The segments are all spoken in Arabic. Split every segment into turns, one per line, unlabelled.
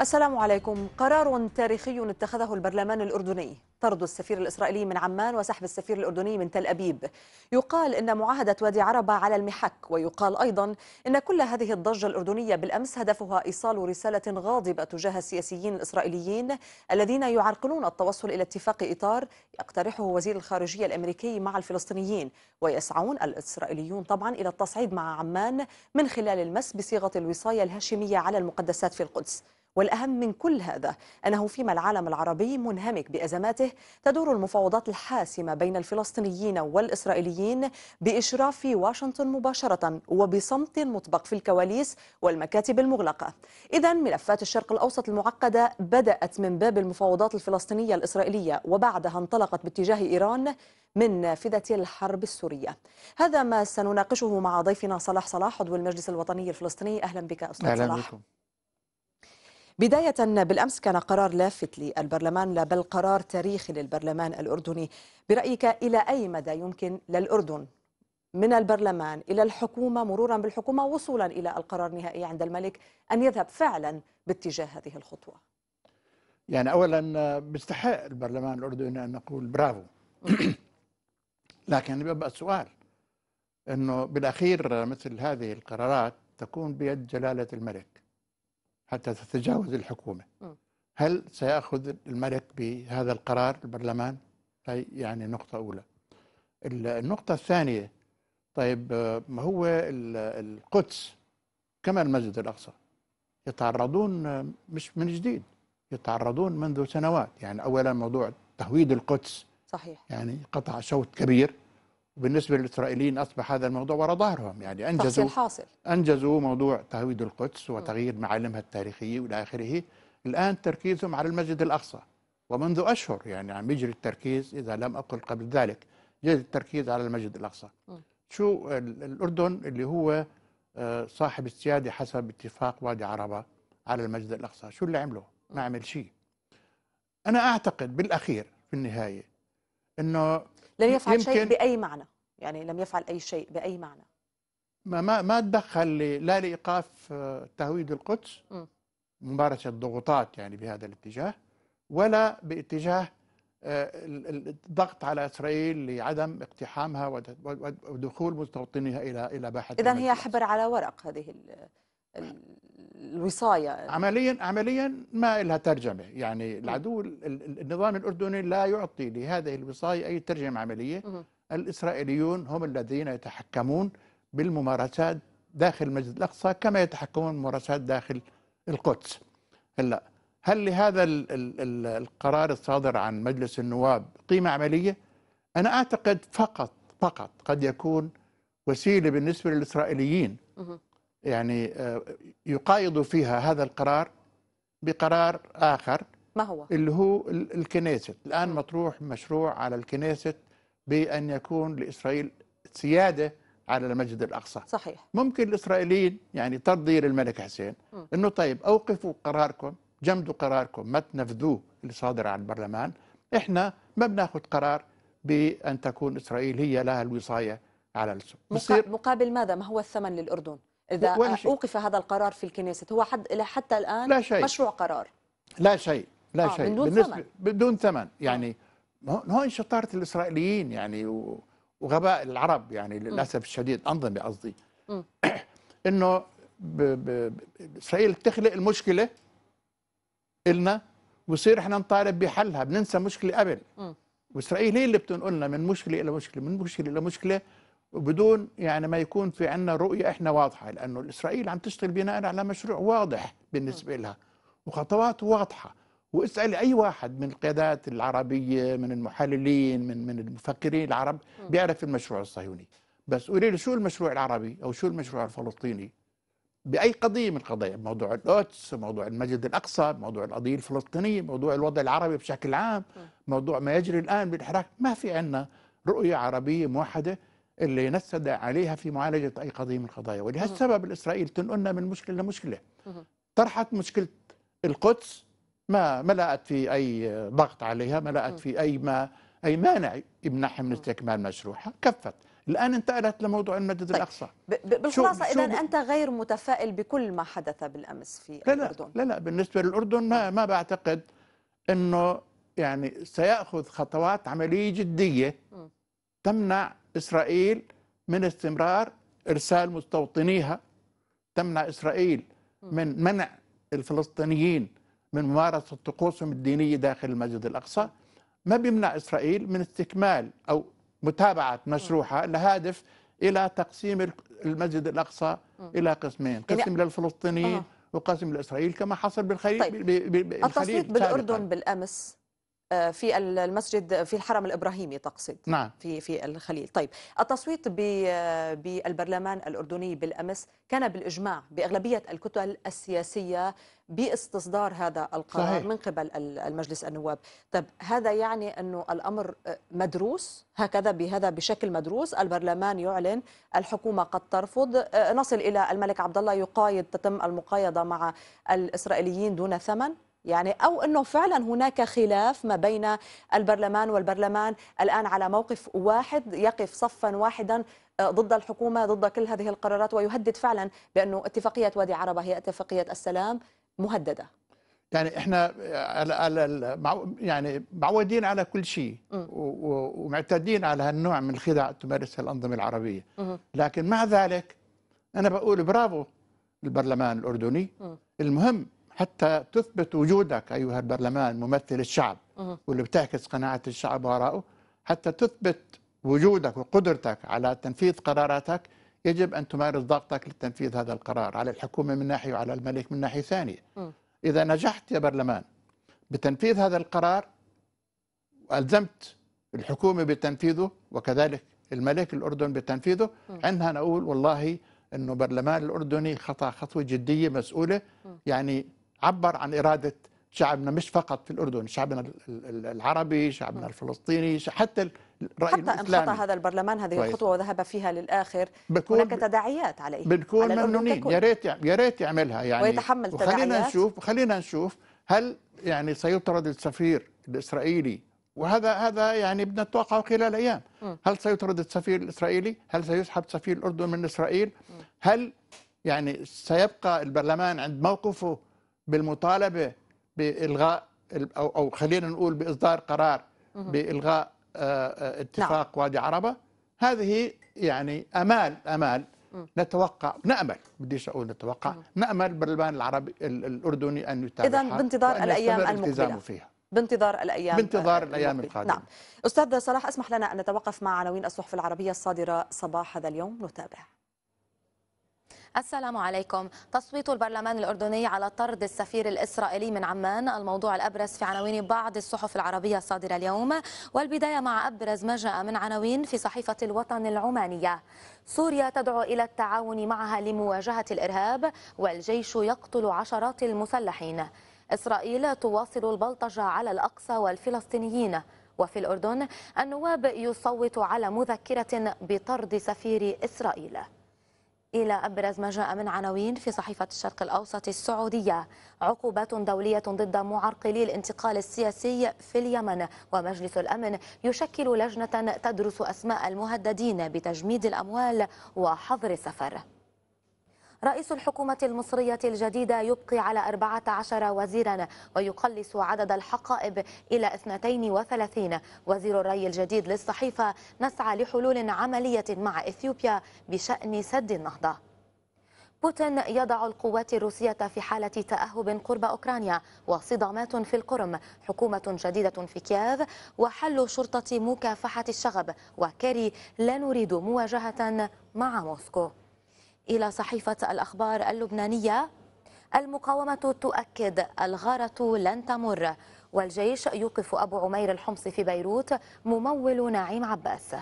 السلام عليكم قرار تاريخي اتخذه البرلمان الأردني طرد السفير الإسرائيلي من عمان وسحب السفير الأردني من تل أبيب يقال إن معاهدة وادي عربة على المحك ويقال أيضا إن كل هذه الضجة الأردنية بالأمس هدفها إيصال رسالة غاضبة تجاه السياسيين الإسرائيليين الذين يعرقلون التوصل إلى اتفاق إطار يقترحه وزير الخارجية الأمريكي مع الفلسطينيين ويسعون الإسرائيليون طبعا إلى التصعيد مع عمان من خلال المس بصيغة الوصاية الهاشمية على المقدسات في القدس والأهم من كل هذا أنه فيما العالم العربي منهمك بأزماته تدور المفاوضات الحاسمة بين الفلسطينيين والإسرائيليين بإشراف واشنطن مباشرة وبصمت مطبق في الكواليس والمكاتب المغلقة إذا ملفات الشرق الأوسط المعقدة بدأت من باب المفاوضات الفلسطينية الإسرائيلية وبعدها انطلقت باتجاه إيران من نافذة الحرب السورية هذا ما سنناقشه مع ضيفنا صلاح صلاح عضو المجلس الوطني الفلسطيني أهلا بك أستاذ أهلا صلاح بكم. بداية بالأمس كان قرار لافت للبرلمان لا بل قرار تاريخي للبرلمان الأردني برأيك إلى أي مدى يمكن للأردن من البرلمان إلى الحكومة مرورا بالحكومة وصولا إلى القرار النهائي عند الملك أن يذهب فعلا باتجاه هذه الخطوة
يعني أولا بيستحق البرلمان الأردني أن نقول برافو لكن بيبقى السؤال أنه بالأخير مثل هذه القرارات تكون بيد جلالة الملك حتى تتجاوز الحكومة هل سيأخذ الملك بهذا القرار البرلمان هي يعني نقطة أولى النقطة الثانية طيب ما هو القدس كما المسجد الأقصى يتعرضون مش من جديد يتعرضون منذ سنوات يعني أولا موضوع تهويد القدس صحيح يعني قطع شوط كبير وبالنسبة للإسرائيليين أصبح هذا الموضوع وراء ظهرهم يعني أنجزوا الحاصل. أنجزوا موضوع تهويد القدس وتغيير معالمها التاريخية وإلى آخره الآن تركيزهم على المسجد الأقصى ومنذ أشهر يعني عم يجري التركيز إذا لم أقل قبل ذلك يجري التركيز على المسجد الأقصى م. شو الأردن اللي هو آه، صاحب السيادة حسب اتفاق وادي عربة على المسجد الأقصى شو اللي عمله ما عمل شيء أنا أعتقد بالأخير في النهاية أنه لم يفعل شيء بأي
معنى يعني لم يفعل أي شيء بأي معنى
ما ما ما تدخل لا لإيقاف آه، تهويد القدس ممارسة ضغوطات يعني بهذا الاتجاه ولا باتجاه آه، الضغط على اسرائيل لعدم اقتحامها ودخول مستوطنيها الى الى باحه اذا هي
حبر على ورق هذه
الوصاية عمليا عمليا ما لها ترجمة يعني العدو النظام الأردني لا يعطي لهذه الوصاية أي ترجمة عملية الإسرائيليون هم الذين يتحكمون بالممارسات داخل المسجد الأقصى كما يتحكمون بالممارسات داخل القدس هلا هل لهذا القرار الصادر عن مجلس النواب قيمة عملية؟ أنا أعتقد فقط فقط قد يكون وسيلة بالنسبة للإسرائيليين يعني آه، يقايض فيها هذا القرار بقرار آخر ما هو؟ اللي هو الكنيست الآن مطروح مشروع على الكنيست بأن يكون لإسرائيل سيادة على المسجد الأقصى صحيح ممكن الإسرائيليين يعني ترضي للملك حسين م. أنه طيب أوقفوا قراركم جمدوا قراركم ما تنفذوه اللي صادر عن البرلمان احنا ما بناخذ قرار بأن تكون إسرائيل هي لها الوصاية على السوق
مقابل ماذا ما هو الثمن للأردن؟ إذا أوقف هذا القرار في الكنيسة هو حد إلى حتى الآن لا شيء. مشروع قرار
لا شيء لا آه شيء بدون ثمن بدون ثمن آه. يعني هون شطارة الإسرائيليين يعني وغباء العرب يعني للأسف الشديد أنظمة قصدي إنه ب... ب... إسرائيل تخلق المشكلة إلنا وصير إحنا نطالب بحلها بننسى مشكلة قبل م. وإسرائيل هي اللي بتنقلنا من مشكلة إلى مشكلة من مشكلة إلى مشكلة وبدون يعني ما يكون في عندنا رؤية احنا واضحة لأنه إسرائيل عم تشتغل بناء على مشروع واضح بالنسبة لها وخطوات واضحة واسأل أي واحد من القيادات العربية من المحللين من من المفكرين العرب بيعرف المشروع الصهيوني بس قولي لي شو المشروع العربي أو شو المشروع الفلسطيني بأي قضية من القضايا موضوع القدس موضوع المسجد الأقصى موضوع القضية الفلسطينية موضوع الوضع العربي بشكل عام موضوع ما يجري الآن بالحراك ما في عندنا رؤية عربية موحدة اللي نسد عليها في معالجة أي قضية من القضايا ولهذا السبب الإسرائيل تنقلنا من مشكلة لمشكلة طرحت مشكلة القدس ما ملأت في أي ضغط عليها ملأت في أي ما أي مانع يمنعها من استكمال مشروعها كفت الآن انتقلت لموضوع المسجد طيب. الأقصى بالخلاصة إذا أنت
غير متفائل بكل ما
حدث بالأمس في لا الأردن لا لا بالنسبة للأردن ما, نعم. ما بعتقد أنه يعني سيأخذ خطوات عملية جدية تمنع إسرائيل من استمرار إرسال مستوطنيها تمنع إسرائيل من منع الفلسطينيين من ممارسة طقوسهم الدينية داخل المسجد الأقصى ما بيمنع إسرائيل من استكمال أو متابعة مشروعها الهادف إلى تقسيم المسجد الأقصى إلى قسمين قسم للفلسطينيين آه. وقسم لإسرائيل كما حصل بالخليج طيب. التصويت بالأردن
بالأمس آه، في المسجد في الحرم الابراهيمي تقصد نعم في في الخليل طيب التصويت آه، بالبرلمان الاردني بالامس كان بالاجماع باغلبيه الكتل السياسيه باستصدار هذا القرار صحيح. من قبل المجلس النواب طب هذا يعني انه الامر آه، مدروس هكذا بهذا بشكل مدروس البرلمان يعلن الحكومه قد ترفض نصل الى الملك عبد الله يقايد تتم المقايضه مع الاسرائيليين دون ثمن يعني أو أنه فعلا هناك خلاف ما بين البرلمان والبرلمان الآن على موقف واحد يقف صفا واحدا آه، ضد الحكومة ضد كل هذه القرارات ويهدد فعلا بأنه اتفاقية وادي عربة هي اتفاقية السلام مهددة
يعني احنا آه، على يعني معودين على كل شيء ومعتادين على هالنوع من الخداع تمارسها الانظمه العربيه لكن مع ذلك انا بقول برافو البرلمان الاردني المهم حتى تثبت وجودك أيها البرلمان ممثل الشعب واللي بتعكس قناعة الشعب وآرائه حتى تثبت وجودك وقدرتك على تنفيذ قراراتك يجب أن تمارس ضغطك لتنفيذ هذا القرار على الحكومة من ناحية وعلى الملك من ناحية ثانية أه. إذا نجحت يا برلمان بتنفيذ هذا القرار وألزمت الحكومة بتنفيذه وكذلك الملك الأردن بتنفيذه أه. عندها نقول والله أنه برلمان الأردني خطأ خطوة جدية مسؤولة أه. يعني عبر عن إرادة شعبنا مش فقط في الأردن شعبنا العربي شعبنا الفلسطيني حتى الرأي حتى الإسلامي حتى انخطى هذا
البرلمان هذه الخطوة وذهب فيها للآخر هناك تداعيات عليه بنكون على ممنونين يا
ريت يا ريت يعملها يعني ويتحمل تداعيات خلينا نشوف خلينا نشوف هل يعني سيطرد السفير الإسرائيلي وهذا هذا يعني بدنا نتوقعه خلال ايام هل سيطرد السفير الاسرائيلي هل سيسحب سفير الاردن من اسرائيل هل يعني سيبقى البرلمان عند موقفه بالمطالبه بالغاء او او خلينا نقول باصدار قرار بالغاء آه، آه، اتفاق نعم. وادي عربه هذه يعني امال امال نتوقع نامل بديش اقول نتوقع نامل البرلمان العربي الاردني ان يتابعها اذا بانتظار الايام المقبله فيها
بانتظار الايام بانتظار الايام القادمه نعم استاذ صلاح اسمح لنا ان نتوقف مع عناوين الصحف العربيه الصادره صباح هذا اليوم نتابع
السلام عليكم تصويت البرلمان الأردني على طرد السفير الإسرائيلي من عمان الموضوع الأبرز في عناوين بعض الصحف العربية الصادرة اليوم والبداية مع أبرز ما جاء من عناوين في صحيفة الوطن العمانية سوريا تدعو إلى التعاون معها لمواجهة الإرهاب والجيش يقتل عشرات المسلحين إسرائيل تواصل البلطجة على الأقصى والفلسطينيين وفي الأردن النواب يصوت على مذكرة بطرد سفير إسرائيل إلى أبرز ما جاء من عناوين في صحيفة الشرق الأوسط السعودية عقوبات دولية ضد معرقلي الانتقال السياسي في اليمن ومجلس الأمن يشكل لجنة تدرس أسماء المهددين بتجميد الأموال وحظر السفر رئيس الحكومة المصرية الجديدة يبقي على 14 وزيرا ويقلص عدد الحقائب إلى 32 وزير الري الجديد للصحيفة نسعى لحلول عملية مع إثيوبيا بشأن سد النهضة بوتين يضع القوات الروسية في حالة تأهب قرب أوكرانيا وصدامات في القرم حكومة جديدة في كييف وحل شرطة مكافحة الشغب وكاري لا نريد مواجهة مع موسكو إلى صحيفة الأخبار اللبنانية المقاومة تؤكد الغارة لن تمر والجيش يوقف أبو عمير الحمص في بيروت ممول نعيم عباس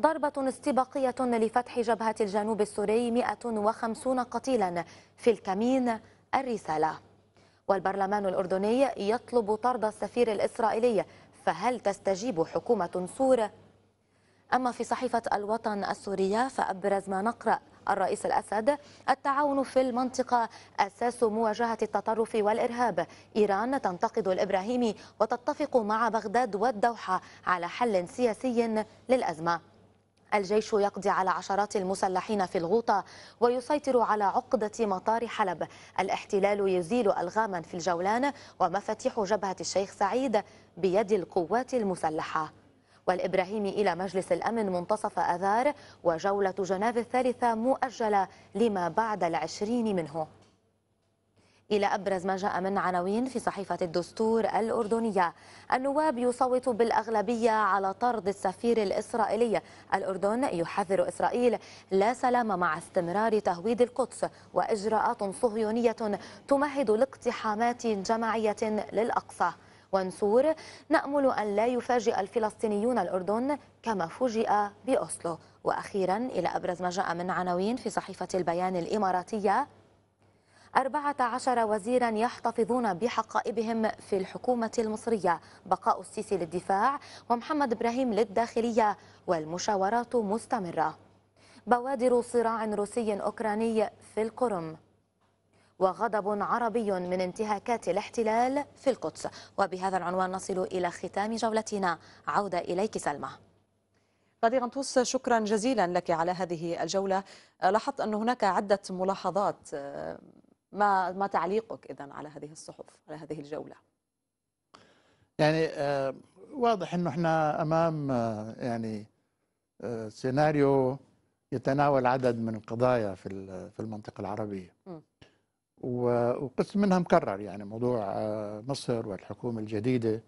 ضربة استباقية لفتح جبهة الجنوب السوري 150 قتيلا في الكمين الرسالة والبرلمان الأردني يطلب طرد السفير الإسرائيلي فهل تستجيب حكومة سور أما في صحيفة الوطن السورية فأبرز ما نقرأ الرئيس الأسد التعاون في المنطقة أساس مواجهة التطرف والإرهاب إيران تنتقد الإبراهيمي وتتفق مع بغداد والدوحة على حل سياسي للأزمة الجيش يقضي على عشرات المسلحين في الغوطة ويسيطر على عقدة مطار حلب الاحتلال يزيل ألغاما في الجولان ومفاتيح جبهة الشيخ سعيد بيد القوات المسلحة والإبراهيمي إلى مجلس الأمن منتصف أذار وجولة جنيف الثالثة مؤجلة لما بعد العشرين منه إلى أبرز ما جاء من عناوين في صحيفة الدستور الأردنية النواب يصوت بالأغلبية على طرد السفير الإسرائيلي الأردن يحذر إسرائيل لا سلام مع استمرار تهويد القدس وإجراءات صهيونية تمهد لاقتحامات جماعية للأقصى ونسور نأمل أن لا يفاجئ الفلسطينيون الأردن كما فوجئ بأوسلو وأخيرا إلى أبرز ما جاء من عناوين في صحيفة البيان الإماراتية 14 وزيرا يحتفظون بحقائبهم في الحكومة المصرية بقاء السيسي للدفاع ومحمد إبراهيم للداخلية والمشاورات مستمرة بوادر صراع روسي أوكراني في القرم وغضب عربي من انتهاكات الاحتلال في القدس وبهذا العنوان
نصل إلى ختام جولتنا عودة إليك سلمى غادي غنطوس شكرا جزيلا لك على هذه الجولة لاحظت أن هناك عدة ملاحظات ما ما تعليقك إذا على هذه الصحف على هذه الجولة
يعني آه، واضح أنه احنا أمام آه، يعني آه، سيناريو يتناول عدد من القضايا في في المنطقة العربية م. وقسم منها مكرر يعني موضوع آه، مصر والحكومة الجديدة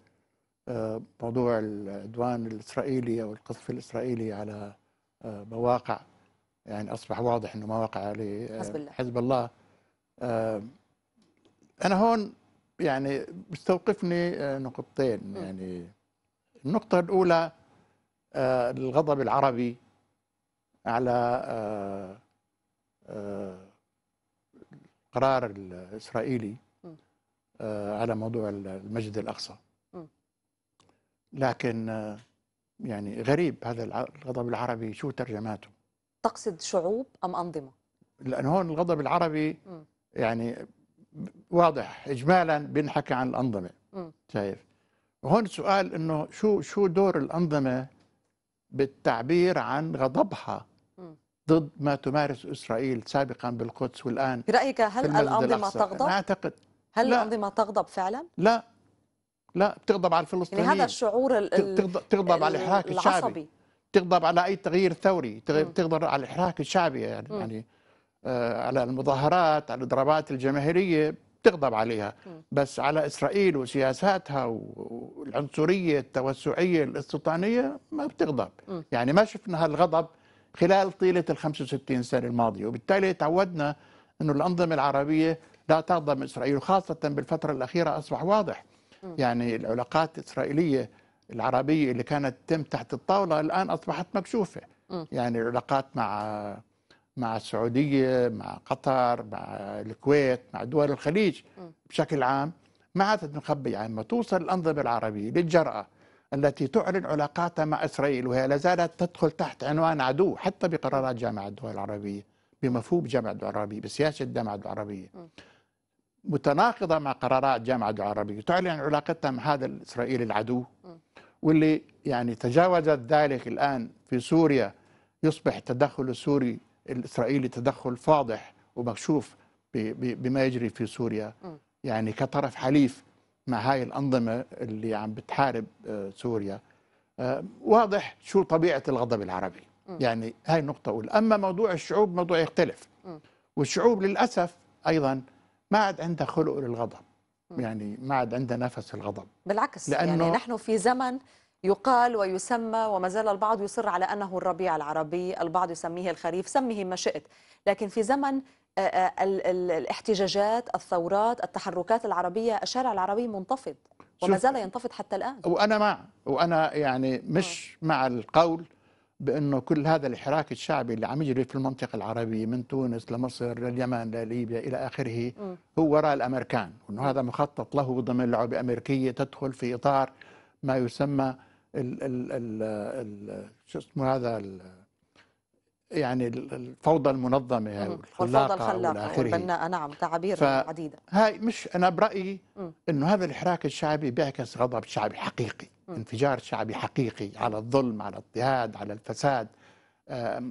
آه، موضوع العدوان الإسرائيلي أو القصف الإسرائيلي على آه، مواقع يعني أصبح واضح أنه مواقع لحزب الله, حزب الله. أنا هون يعني بستوقفني نقطتين يعني النقطة الأولى الغضب العربي على القرار الإسرائيلي آه، على موضوع المسجد الأقصى لكن آه، يعني غريب هذا الغضب العربي شو ترجماته
تقصد شعوب أم أنظمة؟
لأن هون الغضب العربي يعني واضح إجمالا بنحكى عن الأنظمة شايف وهون سؤال انه شو شو دور الانظمه بالتعبير عن غضبها ضد ما تمارس إسرائيل سابقا بالقدس والآن برأيك هل الأنظمة تغضب؟ أنا أعتقد هل لا.
الأنظمة تغضب فعلا؟
لا لا بتغضب على الفلسطينيين يعني هذا الشعور ال تغضب, تغضب على الحراك الشعبي تغضب على أي تغيير ثوري تغضب على الحراك الشعبي يعني, م. يعني آه على المظاهرات على الضربات الجماهيرية تغضب عليها بس على إسرائيل وسياساتها والعنصرية التوسعية الاستيطانية ما بتغضب م. يعني ما شفنا هالغضب خلال طيلة ال 65 سنة الماضية وبالتالي تعودنا أن الأنظمة العربية لا تهضم إسرائيل وخاصة بالفترة الأخيرة أصبح واضح يعني العلاقات الإسرائيلية العربية اللي كانت تتم تحت الطاولة الآن أصبحت مكشوفة يعني العلاقات مع مع السعودية مع قطر مع الكويت مع دول الخليج بشكل عام ما عادت مخبية ما توصل الأنظمة العربية للجرأة التي تعلن علاقاتها مع إسرائيل وهي لا زالت تدخل تحت عنوان عدو حتى بقرارات جامعة الدول العربية بمفهوم جامعة الدول العربية بسياسة جامعة الدول العربية متناقضة مع قرارات جامعة الدول العربية تعلن علاقتها مع هذا الإسرائيل العدو واللي يعني تجاوزت ذلك الآن في سوريا يصبح التدخل السوري الإسرائيلي تدخل فاضح ومكشوف بما يجري في سوريا يعني كطرف حليف مع هاي الأنظمة اللي عم بتحارب آه، سوريا آه، واضح شو طبيعة الغضب العربي يعني هاي النقطة أولى أما موضوع الشعوب موضوع يختلف والشعوب للأسف أيضا ما عاد عندها خلق للغضب يعني ما عاد عندها نفس الغضب بالعكس يعني لأنه يعني نحن
في زمن يقال ويسمى وما زال البعض يصر على أنه الربيع العربي البعض يسميه الخريف سميه ما شئت لكن في زمن آه، آه، الاحتجاجات الثورات التحركات العربية الشارع العربي منتفض وما زال ينتفض حتى الآن
وأنا مع وأنا يعني مش مع القول بأنه كل هذا الحراك الشعبي اللي عم يجري في المنطقة العربية من تونس لمصر لليمن لليبيا إلى آخره هو وراء الأمريكان وأنه هذا مخطط له ضمن لعبة أمريكية تدخل في إطار ما يسمى ال ال ال شو اسمه هذا يعني الفوضى المنظمه والخلاقة والفوضى الخلاقه والبناءه
نعم تعابير
عديده هاي مش انا برايي انه هذا الحراك الشعبي بيعكس غضب شعبي حقيقي م. انفجار شعبي حقيقي على الظلم على الاضطهاد على الفساد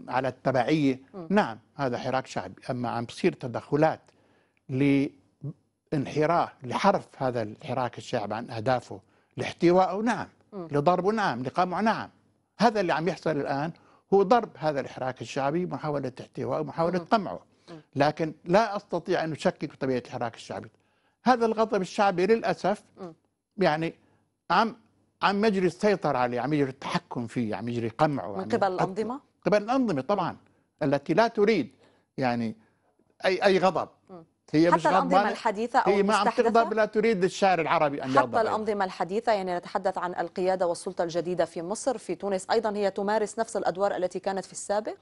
على التبعيه م. نعم هذا حراك شعبي اما عم بصير تدخلات لانحراف لحرف هذا الحراك الشعبي عن اهدافه لاحتوائه نعم لضربه نعم لقمعه نعم هذا اللي عم يحصل الان هو ضرب هذا الحراك الشعبي محاولة احتواء محاولة قمعه لكن لا أستطيع أن أشكك في طبيعة الحراك الشعبي هذا الغضب الشعبي للأسف يعني عم عم يجري السيطرة عليه عم يجري التحكم فيه عم يجري قمعه من قبل الأنظمة؟ قبل الأنظمة طبعا التي لا تريد يعني أي أي غضب هي حتى مش الأنظمة الحديثة أو هي ما عم تقدر لا تريد الشعر العربي أن حتى يعني. الأنظمة
الحديثة يعني نتحدث عن القيادة والسلطة الجديدة في مصر في تونس أيضا هي تمارس نفس الأدوار التي كانت في السابق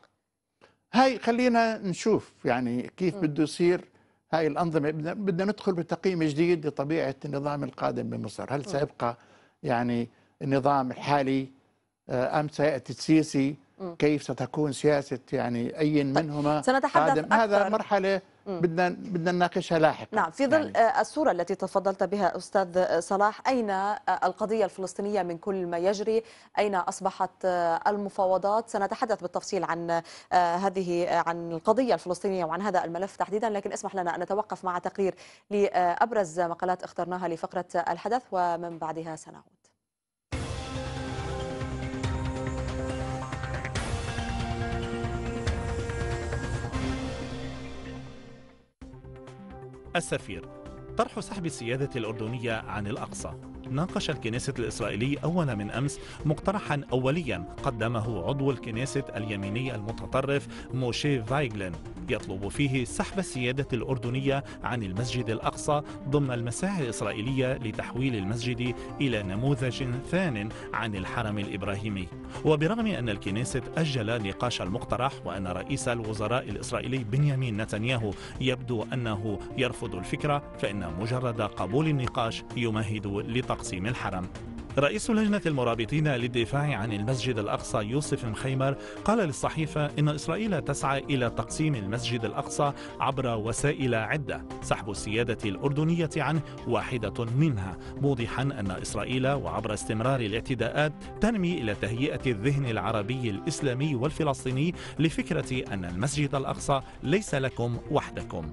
هاي خلينا نشوف يعني كيف بده يصير هاي الأنظمة بدنا ندخل بتقييم جديد لطبيعة النظام القادم بمصر هل سيبقى يعني النظام الحالي آه، أم سيأتي السيسي كيف ستكون سياسة يعني أي طيب، منهما سنتحدث قادم أكثر. هذا مرحلة بدنا بدنا نناقشها لاحقا نعم في ظل يعني.
آه، الصوره التي تفضلت بها استاذ صلاح اين آه، القضيه الفلسطينيه من كل ما يجري اين اصبحت آه، المفاوضات سنتحدث بالتفصيل عن هذه عن القضيه الفلسطينيه وعن هذا الملف تحديدا لكن اسمح لنا ان نتوقف مع تقرير لابرز مقالات اخترناها لفقره الحدث ومن بعدها سنعود
السفير طرح سحب السيادة الأردنية عن الأقصى ناقش الكنيسة الإسرائيلي أول من أمس مقترحا أوليا قدمه عضو الكنيسة اليميني المتطرف موشي فايغلين يطلب فيه سحب السيادة الأردنية عن المسجد الأقصى ضمن المساعي الإسرائيلية لتحويل المسجد إلى نموذج ثان عن الحرم الإبراهيمي وبرغم أن الكنيست أجل نقاش المقترح وأن رئيس الوزراء الإسرائيلي بنيامين نتنياهو يبدو أنه يرفض الفكرة فإن مجرد قبول النقاش يمهد لتقسيم الحرم رئيس لجنة المرابطين للدفاع عن المسجد الأقصى يوسف مخيمر قال للصحيفة إن إسرائيل تسعى إلى تقسيم المسجد الأقصى عبر وسائل عدة سحب السيادة الأردنية عنه واحدة منها موضحا أن إسرائيل وعبر استمرار الاعتداءات تنمي إلى تهيئة الذهن العربي الإسلامي والفلسطيني لفكرة أن المسجد الأقصى ليس لكم وحدكم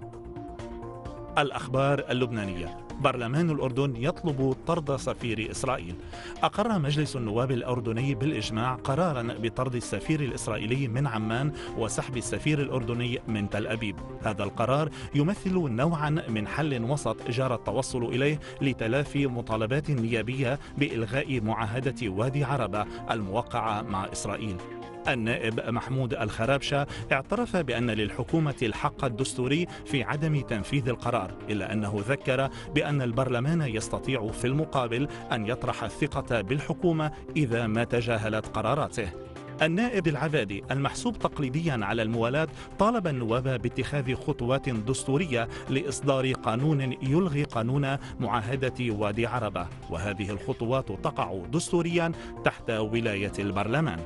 الأخبار اللبنانية برلمان الأردن يطلب طرد سفير إسرائيل أقر مجلس النواب الأردني بالإجماع قرارا بطرد السفير الإسرائيلي من عمان وسحب السفير الأردني من تل أبيب هذا القرار يمثل نوعا من حل وسط جرى التوصل إليه لتلافي مطالبات نيابية بإلغاء معاهدة وادي عربة الموقعة مع إسرائيل النائب محمود الخرابشة اعترف بأن للحكومة الحق الدستوري في عدم تنفيذ القرار إلا أنه ذكر بأن البرلمان يستطيع في المقابل أن يطرح الثقة بالحكومة إذا ما تجاهلت قراراته النائب العبادي المحسوب تقليديا على الموالاة طالب النواب باتخاذ خطوات دستورية لإصدار قانون يلغي قانون معاهدة وادي عربة وهذه الخطوات تقع دستوريا تحت ولاية البرلمان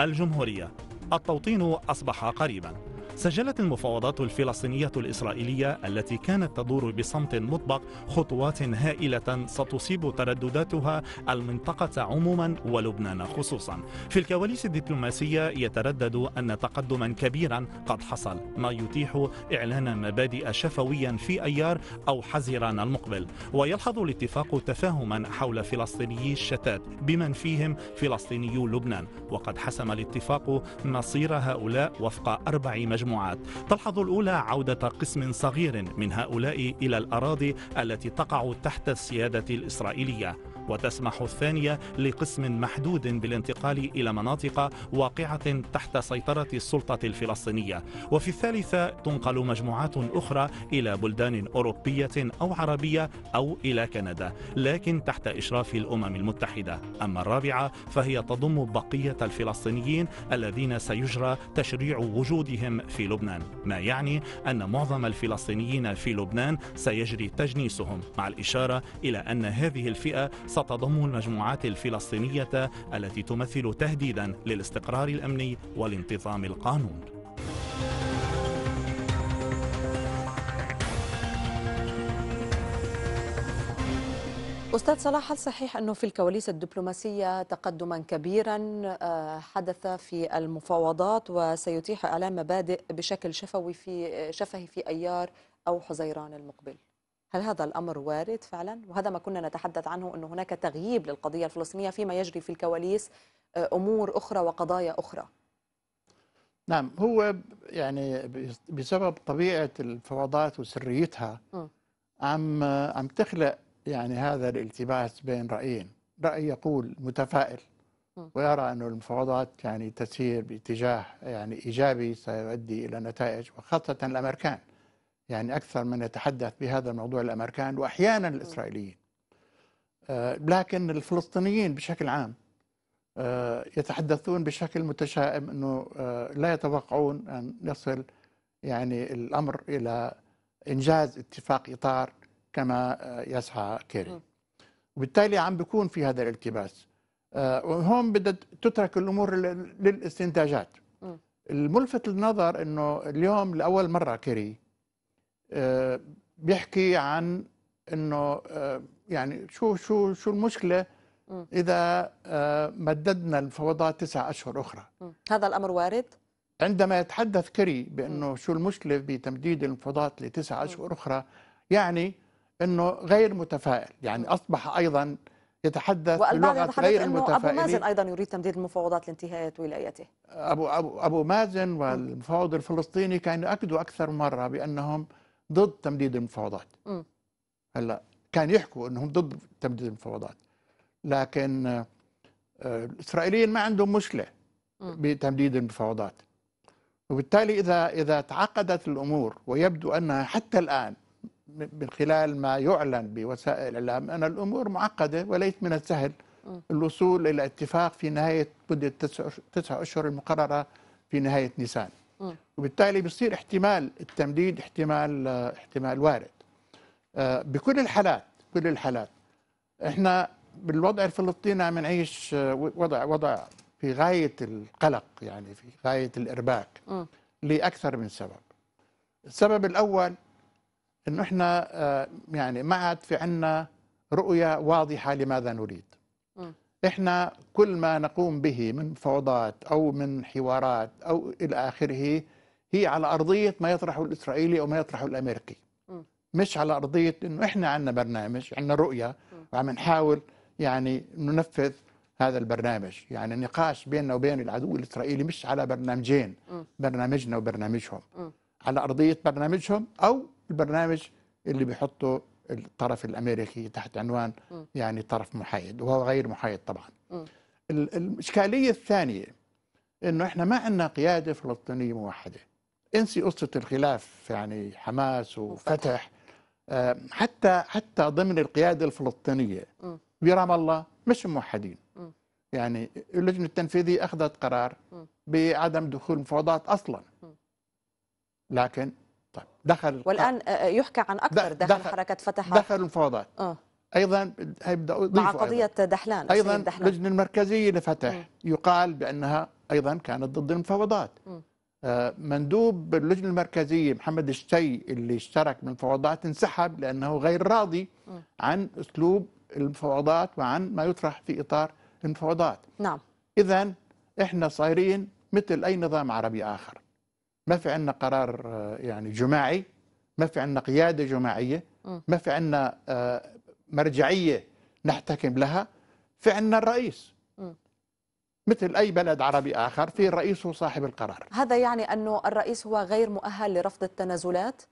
الجمهورية التوطين أصبح قريباً سجلت المفاوضات الفلسطينية الإسرائيلية التي كانت تدور بصمت مطبق خطوات هائلة ستصيب تردداتها المنطقة عموما ولبنان خصوصا في الكواليس الدبلوماسية يتردد أن تقدما كبيرا قد حصل ما يتيح إعلان مبادئ شفويا في أيار أو حزيران المقبل ويلحظ الاتفاق تفاهما حول فلسطيني الشتات بمن فيهم فلسطيني لبنان وقد حسم الاتفاق مصير هؤلاء وفق أربع مجموعات المجموعات تلحظ الأولى عودة قسم صغير من هؤلاء إلى الأراضي التي تقع تحت السيادة الإسرائيلية وتسمح الثانية لقسم محدود بالانتقال إلى مناطق واقعة تحت سيطرة السلطة الفلسطينية وفي الثالثة تنقل مجموعات أخرى إلى بلدان أوروبية أو عربية أو إلى كندا لكن تحت إشراف الأمم المتحدة أما الرابعة فهي تضم بقية الفلسطينيين الذين سيجرى تشريع وجودهم في لبنان ما يعني أن معظم الفلسطينيين في لبنان سيجري تجنيسهم مع الإشارة إلى أن هذه الفئة ستضم المجموعات الفلسطينية التي تمثل تهديدا للاستقرار الأمني والانتظام القانوني
أستاذ صلاح هل صحيح أنه في الكواليس الدبلوماسية تقدما كبيرا آه، حدث في المفاوضات وسيتيح إعلان مبادئ بشكل شفوي في آه، شفهي في أيار أو حزيران المقبل؟ هل هذا الأمر وارد فعلا؟ وهذا ما كنا نتحدث عنه أنه هناك تغييب للقضية الفلسطينية فيما يجري في الكواليس آه، أمور أخرى وقضايا أخرى
نعم هو يعني بسبب طبيعة الفوضات وسريتها عم عم تخلق يعني هذا الالتباس بين رأيين رأي يقول متفائل ويرى أن المفاوضات يعني تسير باتجاه يعني إيجابي سيؤدي إلى نتائج وخاصة الأمريكان يعني أكثر من يتحدث بهذا الموضوع الأمريكان وأحيانا الإسرائيليين آه، لكن الفلسطينيين بشكل عام آه، يتحدثون بشكل متشائم أنه آه، لا يتوقعون أن يصل يعني الأمر إلى إنجاز اتفاق إطار كما يسعى كيري وبالتالي عم بيكون في هذا الالتباس وهون بدها تترك الأمور للاستنتاجات الملفت للنظر أنه اليوم لأول مرة كيري بيحكي عن انه آه، يعني شو شو شو المشكله اذا آه، مددنا المفاوضات تسع اشهر اخرى هذا الامر وارد عندما يتحدث كري بانه شو المشكله بتمديد المفاوضات لتسع اشهر اخرى يعني انه غير متفائل يعني اصبح ايضا يتحدث بلغه غير متفائلين ابو مازن ايضا
يريد تمديد المفاوضات لانتهاء ولايته ابو
ابو ابو مازن والمفاوض الفلسطيني كانوا اكدوا اكثر مره بانهم ضد تمديد المفاوضات هلا كان يحكوا انهم ضد تمديد المفاوضات لكن الاسرائيليين آه، ما عندهم مشكله بتمديد المفاوضات وبالتالي اذا اذا تعقدت الامور ويبدو انها حتى الان من خلال ما يعلن بوسائل الاعلام ان الامور معقده وليس من السهل الوصول الى اتفاق في نهايه مده تسع اشهر المقرره في نهايه نيسان. وبالتالي بيصير احتمال التمديد احتمال آه، احتمال وارد آه، بكل الحالات كل الحالات احنا بالوضع الفلسطيني عم نعيش آه، وضع وضع في غايه القلق يعني في غايه الارباك لاكثر من سبب السبب الاول انه احنا يعني ما عاد في عندنا رؤيه واضحه لماذا نريد احنا كل ما نقوم به من مفاوضات او من حوارات او الى اخره هي على ارضيه ما يطرحه الاسرائيلي او ما يطرحه الامريكي مش على ارضيه انه احنا عندنا برنامج عندنا رؤيه وعم نحاول يعني ننفذ هذا البرنامج يعني النقاش بيننا وبين العدو الاسرائيلي مش على برنامجين برنامجنا وبرنامجهم على ارضيه برنامجهم او البرنامج اللي بيحطه الطرف الامريكي تحت عنوان يعني طرف محايد وهو غير محايد طبعا. الاشكاليه الثانيه انه احنا ما عندنا قياده فلسطينيه موحده. انسي قصه الخلاف يعني حماس وفتح آه، حتى حتى ضمن القياده الفلسطينيه برام الله مش موحدين. يعني اللجنه التنفيذيه اخذت قرار بعدم دخول مفاوضات اصلا. لكن طيب دخل والان آه، آه، يحكى عن اكثر دخل, دخل حركه فتح دخل المفاوضات آه. ايضا هيبداوا مع قضيه
أيضاً. دحلان ايضا
اللجنه المركزيه لفتح م. يقال بانها ايضا كانت ضد المفاوضات آه مندوب اللجنه المركزيه محمد الشي اللي اشترك بالمفاوضات انسحب لانه غير راضي م. عن اسلوب المفاوضات وعن ما يطرح في اطار المفاوضات نعم اذا احنا صايرين مثل اي نظام عربي اخر ما في عندنا قرار آه، يعني جماعي ما في عندنا قياده جماعيه ما في عندنا آه، مرجعيه نحتكم لها في عندنا الرئيس مثل اي بلد عربي اخر في الرئيس هو صاحب القرار
هذا يعني انه الرئيس هو غير مؤهل لرفض التنازلات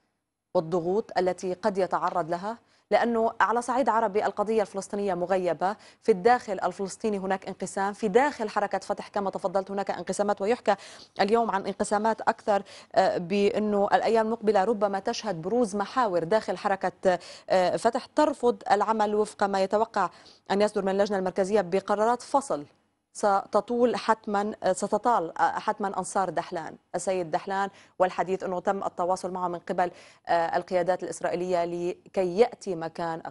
والضغوط التي قد يتعرض لها لأنه على صعيد عربي القضية الفلسطينية مغيبة في الداخل الفلسطيني هناك انقسام في داخل حركة فتح كما تفضلت هناك انقسامات ويحكى اليوم عن انقسامات أكثر آه، بأنه الأيام المقبلة ربما تشهد بروز محاور داخل حركة آه، فتح ترفض العمل وفق ما يتوقع أن يصدر من اللجنة المركزية بقرارات فصل ستطول حتما ستطال حتما أنصار دحلان السيد دحلان والحديث أنه تم التواصل معه من قبل آه، القيادات الإسرائيلية لكي يأتي مكان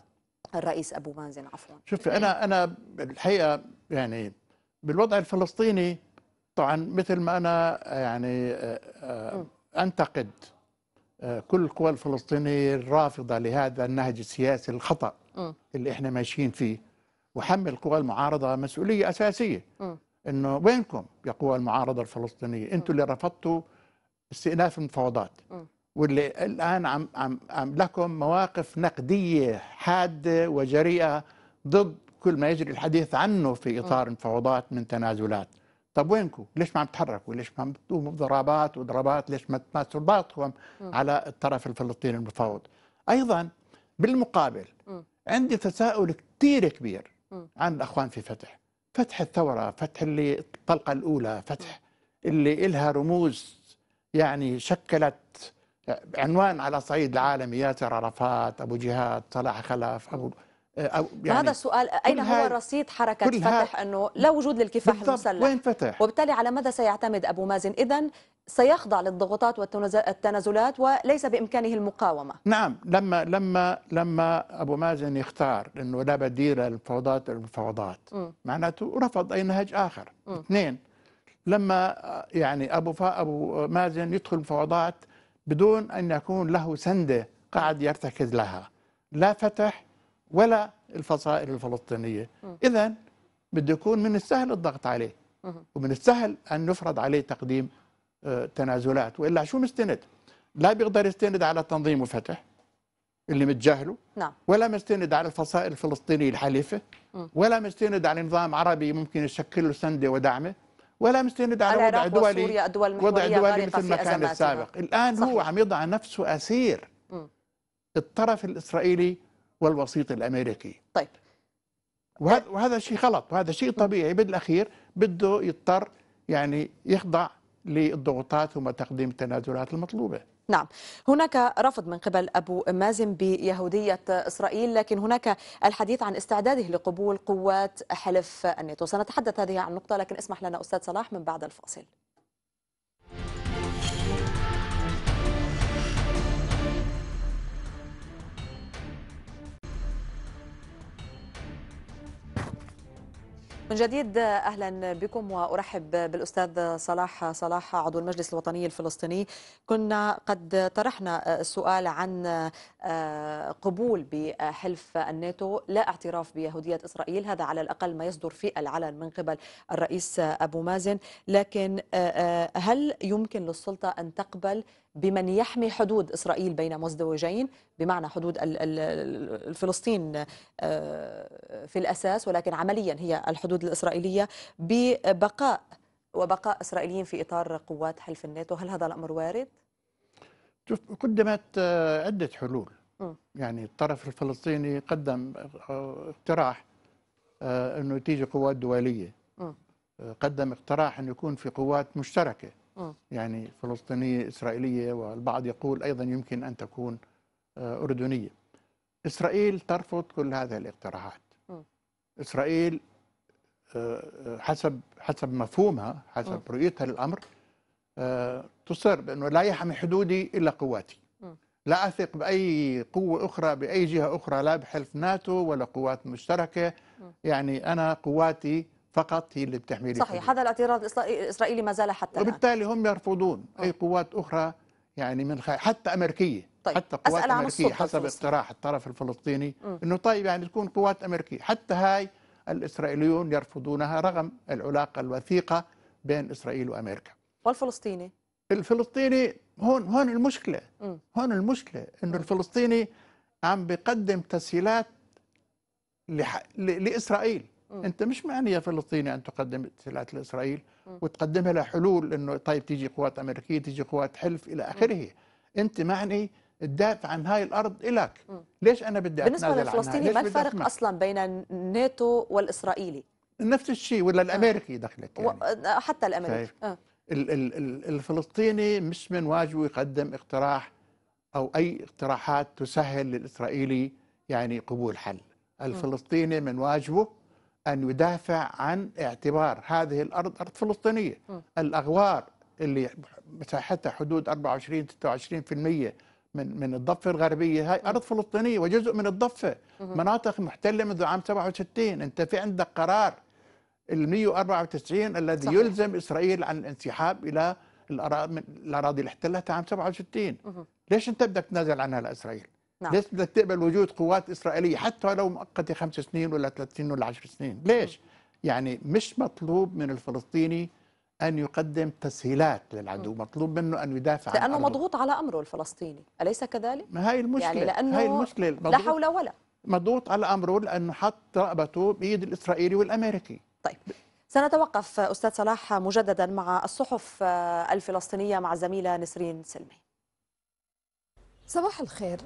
الرئيس أبو مازن عفوا
شوفي أنا أنا الحقيقة يعني بالوضع الفلسطيني طبعا مثل ما أنا يعني آه، آه، أنتقد كل القوى الفلسطينية الرافضة لهذا النهج السياسي الخطأ اللي احنا ماشيين فيه وحمل القوى المعارضه مسؤوليه اساسيه انه وينكم يا قوى المعارضه الفلسطينيه انتم اللي رفضتوا استئناف المفاوضات واللي الان عم عم عم لكم مواقف نقديه حاده وجريئه ضد كل ما يجري الحديث عنه في اطار المفاوضات من تنازلات طب وينكم ليش ما عم تتحركوا ليش ما عم تقوموا بضربات وضربات ليش ما تمارسوا ضغطكم على الطرف الفلسطيني المفاوض ايضا بالمقابل عندي تساؤل كثير كبير عن الاخوان في فتح فتح الثوره فتح اللي الطلقه الاولى فتح اللي إلها رموز يعني شكلت عنوان على صعيد العالمي ياسر عرفات ابو جهاد صلاح خلف ابو أو يعني هذا
السؤال أين هو رصيد حركة فتح أنه لا وجود للكفاح المسلح وين فتح؟ وبالتالي على ماذا سيعتمد أبو مازن إذا سيخضع للضغوطات والتنازلات وليس بإمكانه المقاومة
نعم لما لما لما أبو مازن يختار أنه لا بديل للمفاوضات المفاوضات معناته رفض أي نهج آخر م. اثنين لما يعني أبو, أبو مازن يدخل المفاوضات بدون أن يكون له سندة قاعد يرتكز لها لا فتح ولا الفصائل الفلسطينية إذا بده يكون من السهل الضغط عليه ومن السهل أن نفرض عليه تقديم آه، تنازلات وإلا شو مستند لا بيقدر يستند على تنظيم وفتح اللي متجاهله نعم. ولا مستند على الفصائل الفلسطينية الحليفة ولا مستند على نظام عربي ممكن يشكل له سنده ودعمه ولا مستند على وضع دولي دول وضع دولي مثل ما كان السابق الآن صحيح. هو عم يضع نفسه أسير الطرف الإسرائيلي والوسيط الأمريكي طيب وهذا, وهذا شيء غلط وهذا شيء طبيعي بالأخير بده يضطر يعني يخضع للضغوطات ثم تقديم التنازلات المطلوبة
نعم هناك رفض من قبل أبو مازن بيهودية إسرائيل لكن هناك الحديث عن استعداده لقبول قوات حلف الناتو سنتحدث هذه عن نقطة لكن اسمح لنا أستاذ صلاح من بعد الفاصل من جديد اهلا بكم وارحب بالاستاذ صلاح صلاح عضو المجلس الوطني الفلسطيني كنا قد طرحنا السؤال عن آه، قبول بحلف الناتو لا اعتراف بيهوديه اسرائيل هذا على الاقل ما يصدر في العلن من قبل الرئيس ابو مازن لكن آه، آه، هل يمكن للسلطه ان تقبل بمن يحمي حدود إسرائيل بين مزدوجين بمعنى حدود فلسطين آه، في الأساس ولكن عمليا هي الحدود الإسرائيلية ببقاء وبقاء إسرائيليين في إطار قوات حلف الناتو هل هذا الأمر وارد؟
شوف قدمت آه، عدة حلول م. يعني الطرف الفلسطيني قدم آه، اقتراح أنه تيجي قوات دولية م. قدم اقتراح أن يكون في قوات مشتركة آه. يعني فلسطينية إسرائيلية والبعض يقول أيضا يمكن أن تكون آه، أردنية إسرائيل ترفض كل هذه الاقتراحات آه. إسرائيل حسب حسب مفهومها حسب رؤيتها للأمر تصر بأنه لا يحمي حدودي إلا قواتي لا أثق بأي قوة أخرى بأي جهة أخرى لا بحلف ناتو ولا قوات مشتركة يعني أنا قواتي فقط هي اللي بتحمي صحيح
هذا الاعتراض الاسرائيلي ما زال حتى الان
وبالتالي هم يرفضون اي قوات اخرى يعني من خ... حتى امريكيه طيب. حتى قوات أسأل امريكيه حسب اقتراح الطرف الفلسطيني م. انه طيب يعني تكون قوات امريكيه حتى هاي الاسرائيليون يرفضونها رغم العلاقه الوثيقه بين اسرائيل وامريكا
والفلسطيني
الفلسطيني هون هون المشكله م. هون المشكله انه الفلسطيني عم بيقدم تسهيلات لح... ل... لاسرائيل م. انت مش معني يا فلسطيني ان تقدم سلعه لاسرائيل وتقدمها لها حلول انه طيب تيجي قوات امريكيه تيجي قوات حلف الى اخره م. انت معني تدافع عن هاي الارض الك ليش انا بدي بالنسبه للفلسطيني ما الفرق اصلا
بين الناتو والاسرائيلي
نفس الشيء ولا آه. الامريكي دخلت يعني.
آه، حتى الامريكي طيب. آه.
الفلسطيني مش من واجبه يقدم اقتراح او اي اقتراحات تسهل للاسرائيلي يعني قبول حل الفلسطيني من واجبه أن يدافع عن اعتبار هذه الأرض أرض فلسطينية م. الأغوار اللي مساحتها حدود 24 26% من من الضفة الغربية هاي أرض فلسطينية وجزء من الضفة م. مناطق محتلة منذ عام 67 أنت في عندك قرار ال 194 الذي صحيح. يلزم إسرائيل عن الانسحاب إلى الأراضي اللي احتلتها عام 67 م. ليش أنت بدك تنازل عنها لإسرائيل؟ نعم. ليش بدك تقبل وجود قوات إسرائيلية حتى لو مؤقتة خمس سنين ولا ثلاث سنين ولا عشر سنين ليش؟ يعني مش مطلوب من الفلسطيني أن يقدم تسهيلات للعدو م. مطلوب منه أن يدافع لأنه عن لأنه مضغوط
على أمره الفلسطيني أليس كذلك؟
ما هي المشكلة يعني لأنه هاي المشكلة لا حول ولا مضغوط على أمره لأنه حط رقبته بإيد الإسرائيلي والأمريكي طيب
سنتوقف أستاذ صلاح مجددا مع الصحف الفلسطينية مع زميله نسرين سلمي
صباح الخير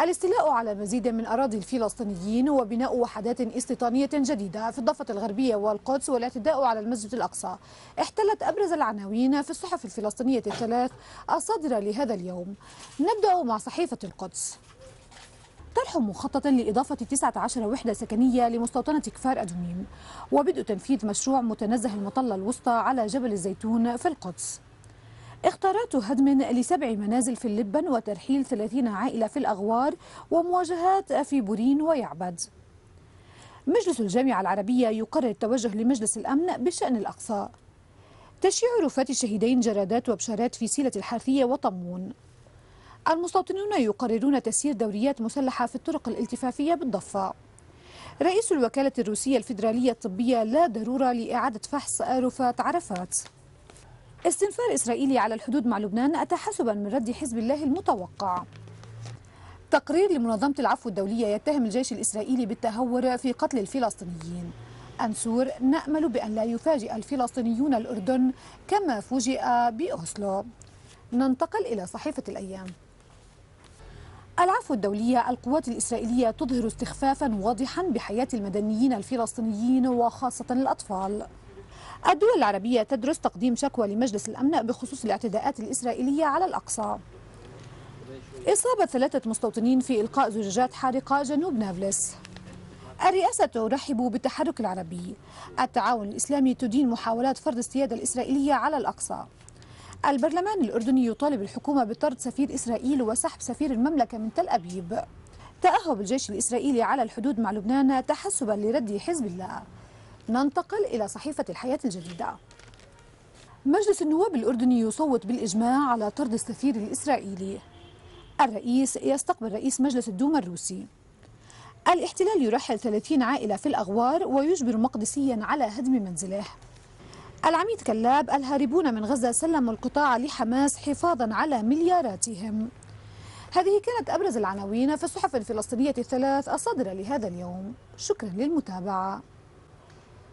الاستيلاء على مزيد من أراضي الفلسطينيين وبناء وحدات استيطانية جديدة في الضفة الغربية والقدس والاعتداء على المسجد الأقصى احتلت أبرز العناوين في الصحف الفلسطينية الثلاث الصادرة لهذا اليوم نبدأ مع صحيفة القدس طرح مخطط لإضافة 19 وحدة سكنية لمستوطنة كفار أدمين وبدء تنفيذ مشروع متنزه المطلة الوسطى على جبل الزيتون في القدس اختارات هدم لسبع منازل في اللبن وترحيل 30 عائلة في الأغوار ومواجهات في بورين ويعبد مجلس الجامعة العربية يقرر التوجه لمجلس الأمن بشأن الأقصى تشييع رفات الشهيدين جرادات وبشارات في سيلة الحرثية وطمون المستوطنون يقررون تسيير دوريات مسلحة في الطرق الالتفافية بالضفة رئيس الوكالة الروسية الفيدرالية الطبية لا ضرورة لإعادة فحص رفات عرفات استنفار إسرائيلي على الحدود مع لبنان أتى حسبا من رد حزب الله المتوقع تقرير لمنظمة العفو الدولية يتهم الجيش الإسرائيلي بالتهور في قتل الفلسطينيين أنسور نأمل بأن لا يفاجئ الفلسطينيون الأردن كما فوجئ بأوسلو ننتقل إلى صحيفة الأيام العفو الدولية القوات الإسرائيلية تظهر استخفافا واضحا بحياة المدنيين الفلسطينيين وخاصة الأطفال الدول العربية تدرس تقديم شكوى لمجلس الأمن بخصوص الاعتداءات الإسرائيلية على الأقصى إصابة ثلاثة مستوطنين في إلقاء زجاجات حارقة جنوب نابلس الرئاسة ترحب بالتحرك العربي التعاون الإسلامي تدين محاولات فرض السيادة الإسرائيلية على الأقصى البرلمان الأردني يطالب الحكومة بطرد سفير إسرائيل وسحب سفير المملكة من تل أبيب تأهب الجيش الإسرائيلي على الحدود مع لبنان تحسبا لرد حزب الله ننتقل إلى صحيفة الحياة الجديدة مجلس النواب الأردني يصوت بالإجماع على طرد السفير الإسرائيلي الرئيس يستقبل رئيس مجلس الدوما الروسي الاحتلال يرحل 30 عائلة في الأغوار ويجبر مقدسيا على هدم منزله العميد كلاب الهاربون من غزة سلموا القطاع لحماس حفاظا على ملياراتهم هذه كانت أبرز العناوين في الصحف الفلسطينية الثلاث الصادرة لهذا اليوم شكرا للمتابعة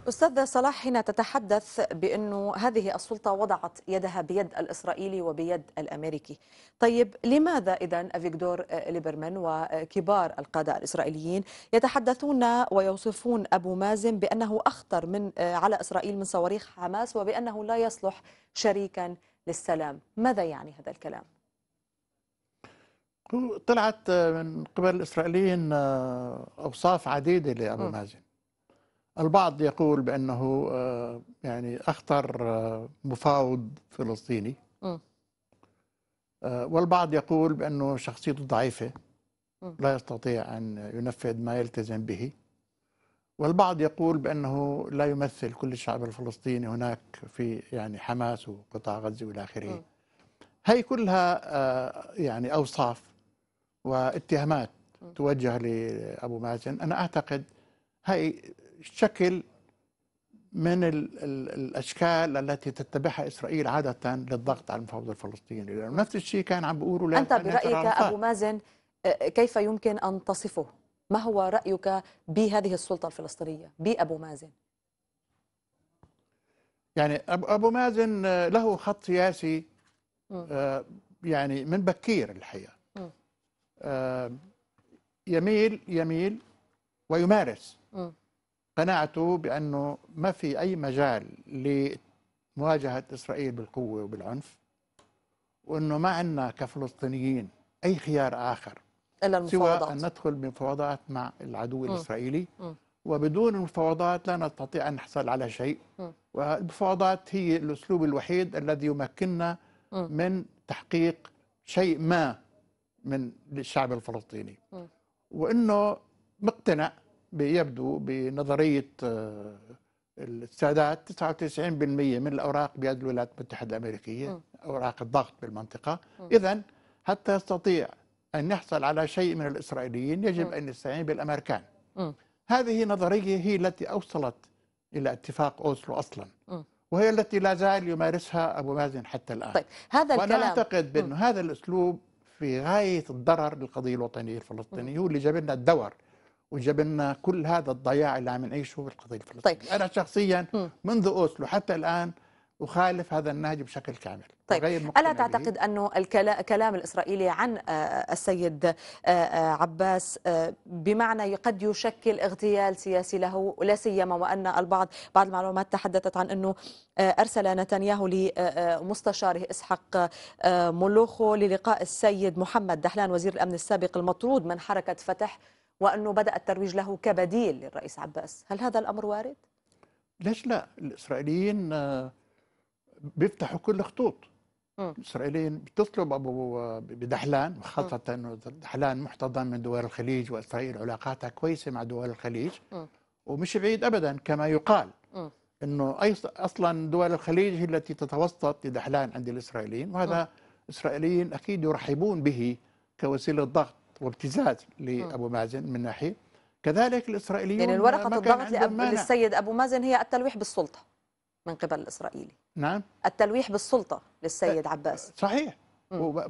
أستاذ صلاح حين تتحدث بأنه هذه السلطة وضعت يدها بيد الإسرائيلي وبيد الأمريكي طيب لماذا إذا أفيكدور ليبرمان وكبار القادة الإسرائيليين يتحدثون ويوصفون أبو مازن بأنه أخطر من على إسرائيل من صواريخ حماس وبأنه لا يصلح شريكا للسلام ماذا يعني هذا الكلام؟
طلعت من قبل الإسرائيليين أوصاف عديدة لأبو مازن البعض يقول بأنه آه، يعني أخطر آه، مفاوض فلسطيني آه، والبعض يقول بأنه شخصيته ضعيفة لا يستطيع أن ينفذ ما يلتزم به والبعض يقول بأنه لا يمثل كل الشعب الفلسطيني هناك في يعني حماس وقطاع غزة وإلى آخره هي كلها يعني أوصاف واتهامات توجه لأبو مازن أنا أعتقد هي شكل من الاشكال التي تتبعها اسرائيل عاده للضغط على المفاوض الفلسطيني لانه نفس الشيء كان عم بيقولوا انت برايك ابو
مازن آه، كيف يمكن ان تصفه ما هو رايك بهذه السلطه الفلسطينيه بابو مازن
يعني ابو مازن آه، له خط سياسي آه، يعني من بكير الحقيقه يميل يميل ويمارس قناعته بأنه ما في أي مجال لمواجهة إسرائيل بالقوة وبالعنف وأنه ما عندنا كفلسطينيين أي خيار آخر إلا المفاوضات سوى أن ندخل بمفاوضات مع العدو الإسرائيلي م. وبدون المفاوضات لا نستطيع أن نحصل على شيء م. والمفاوضات هي الأسلوب الوحيد الذي يمكننا من تحقيق شيء ما من الشعب الفلسطيني م. وأنه مقتنع بيبدو بنظرية آه، السادات 99% من الأوراق بيد الولايات المتحدة الأمريكية أوراق الضغط بالمنطقة إذا حتى يستطيع أن يحصل على شيء من الإسرائيليين يجب أن يستعين بالأمريكان هذه نظرية هي التي أوصلت إلى اتفاق أوسلو أصلا وهي التي لا زال يمارسها أبو مازن حتى الآن طيب هذا وأنا الكلام. أعتقد بأن هذا الأسلوب في غاية الضرر للقضية الوطنية الفلسطينية هو اللي جاب لنا الدور وجاب لنا كل هذا الضياع اللي عم نعيشه بالقضيه الفلسطينيه طيب. انا شخصيا منذ اوسلو حتى الان أخالف هذا النهج بشكل كامل طيب ألا تعتقد
أنه الكلام الإسرائيلي عن آه، السيد آه، آه، عباس بمعنى قد يشكل اغتيال سياسي له لا سيما وأن البعض بعض المعلومات تحدثت عن أنه أرسل نتنياهو لمستشاره إسحاق ملوخو للقاء السيد محمد دحلان وزير الأمن السابق المطرود من حركة فتح وأنه بدأ الترويج له كبديل للرئيس عباس هل هذا الأمر وارد؟
ليش لا الإسرائيليين آه، بيفتحوا كل خطوط الإسرائيليين بتطلب بأبو بدحلان خاصة أنه دحلان محتضن من دول الخليج وإسرائيل علاقاتها كويسة مع دول الخليج ومش بعيد أبدا كما يقال أنه أي أصلا دول الخليج هي التي تتوسط لدحلان عند الإسرائيليين وهذا الإسرائيليين أكيد يرحبون به كوسيلة ضغط وابتزاز لابو آه. مازن من ناحيه كذلك الاسرائيليون يعني الورقه الضغط للسيد
ابو مازن هي التلويح بالسلطه من قبل الاسرائيلي نعم التلويح بالسلطه للسيد
عباس صحيح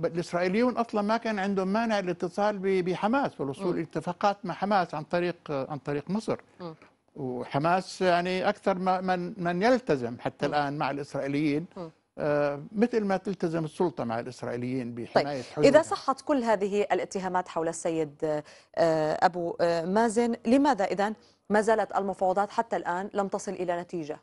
الاسرائيليون اصلا ما كان عندهم مانع الاتصال بحماس والوصول الى اتفاقات مع حماس عن طريق عن طريق مصر م. وحماس يعني اكثر من من يلتزم حتى م. الان مع الاسرائيليين م. آه، مثل ما تلتزم السلطه مع الاسرائيليين طيب، بحمايه طيب اذا
صحت كل هذه الاتهامات حول السيد آه، ابو آه، مازن لماذا اذا ما زالت المفاوضات حتى الان لم تصل الى نتيجه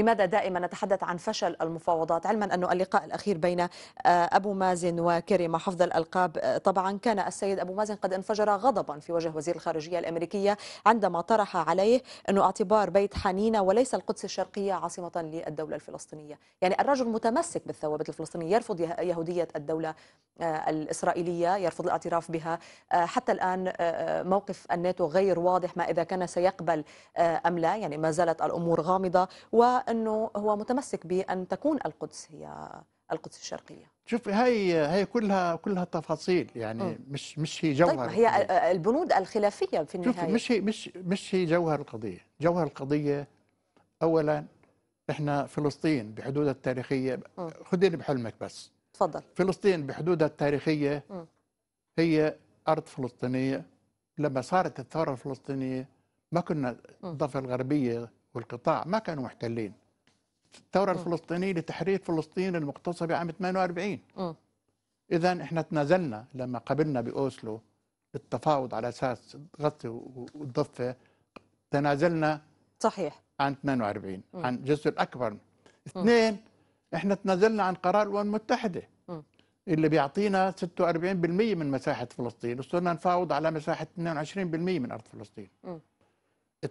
لماذا دائما نتحدث عن فشل المفاوضات علما أن اللقاء الأخير بين آه، أبو مازن وكريمة حفظ الألقاب آه، طبعا كان السيد أبو مازن قد انفجر غضبا في وجه وزير الخارجية الأمريكية عندما طرح عليه أنه اعتبار بيت حنينة وليس القدس الشرقية عاصمة للدولة الفلسطينية يعني الرجل متمسك بالثوابت الفلسطينية يرفض يهودية الدولة آه، الإسرائيلية يرفض الاعتراف بها حتى الآن موقف الناتو غير واضح ما إذا كان سيقبل أم لا يعني ما زالت الأمور غامضة و انه هو متمسك بان تكون القدس هي القدس الشرقيه
شوف هي هي كلها كلها تفاصيل يعني م. مش مش هي جوهر طيب
هي البنود الخلافيه في النهايه شوف مش
هي مش مش هي جوهر القضيه جوهر القضيه اولا احنا فلسطين بحدودها التاريخيه خذيني بحلمك بس تفضل فلسطين بحدودها التاريخيه م. هي ارض فلسطينيه لما صارت الثوره الفلسطينيه ما كنا الضفه الغربيه والقطاع ما كانوا محتلين الثوره الفلسطينيه لتحرير فلسطين المغتصبه عام 48 اذا احنا تنازلنا لما قبلنا باوسلو التفاوض على اساس غزه والضفه تنازلنا صحيح عن 48 م. عن جزء اكبر اثنين احنا تنازلنا عن قرار الامم المتحده م. اللي بيعطينا 46% من مساحه فلسطين وصرنا نفاوض على مساحه 22% من ارض فلسطين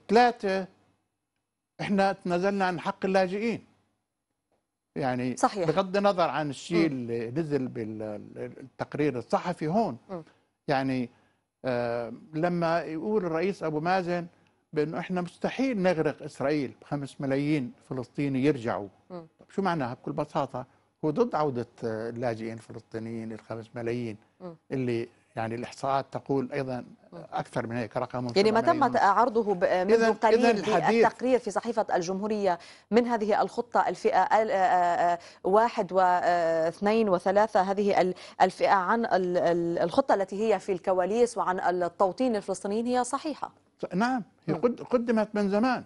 ثلاثه احنا تنازلنا عن حق اللاجئين يعني صحيح. بغض النظر عن الشيء اللي نزل بالتقرير الصحفي هون م. يعني آه لما يقول الرئيس ابو مازن بانه احنا مستحيل نغرق اسرائيل 5 ملايين فلسطيني يرجعوا م. طب شو معناها بكل بساطه هو ضد عوده اللاجئين الفلسطينيين ال 5 ملايين م. اللي يعني الاحصاءات تقول ايضا اكثر من هيك رقم يعني ما تم
عرضه منذ قليل في التقرير في صحيفه الجمهوريه من هذه الخطه الفئه آه، آه، آه، واحد واثنين وثلاثه هذه الفئه عن الخطه التي هي في الكواليس وعن التوطين الفلسطينيين هي صحيحه
نعم هي قدمت من زمان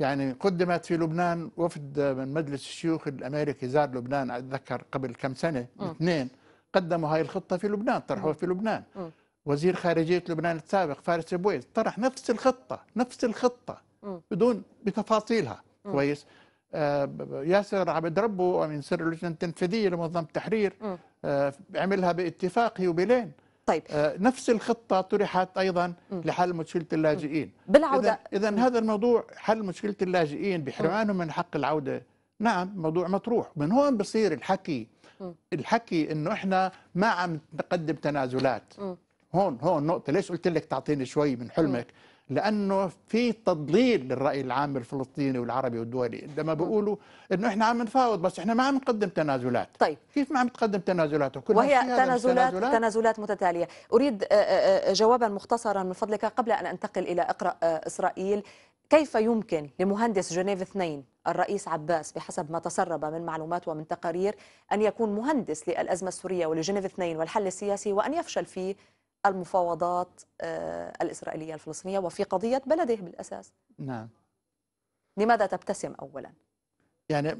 يعني قدمت في لبنان وفد من مجلس الشيوخ الامريكي زار لبنان اتذكر قبل كم سنه اثنين قدموا هاي الخطه في لبنان طرحوها في لبنان م. وزير خارجيه لبنان السابق فارس بويز طرح نفس الخطه نفس الخطه م. بدون بتفاصيلها م. كويس آه، ياسر عبد ربه من سر اللجنه التنفيذيه لمنظمه التحرير آه، عملها باتفاق هي وبلين طيب آه، نفس الخطه طرحت ايضا لحل مشكله اللاجئين بالعوده اذا هذا الموضوع حل مشكله اللاجئين بحرمانهم من حق العوده نعم موضوع مطروح من هون بصير الحكي الحكي انه احنا ما عم نقدم تنازلات هون هون نقطه ليش قلت لك تعطيني شوي من حلمك لانه في تضليل للراي العام الفلسطيني والعربي والدولي لما بيقولوا انه احنا عم نفاوض بس احنا ما عم نقدم تنازلات طيب كيف ما عم تقدم تنازلات وكل وهي تنازلات تنازلات
متتاليه اريد آه، آه، آه، جوابا مختصرا من فضلك قبل ان انتقل الى اقرا اسرائيل كيف يمكن لمهندس جنيف اثنين الرئيس عباس بحسب ما تسرب من معلومات ومن تقارير أن يكون مهندس للأزمة السورية ولجنيف اثنين والحل السياسي وأن يفشل في المفاوضات آه، الإسرائيلية الفلسطينية وفي قضية بلده بالأساس نعم لماذا تبتسم أولا؟
يعني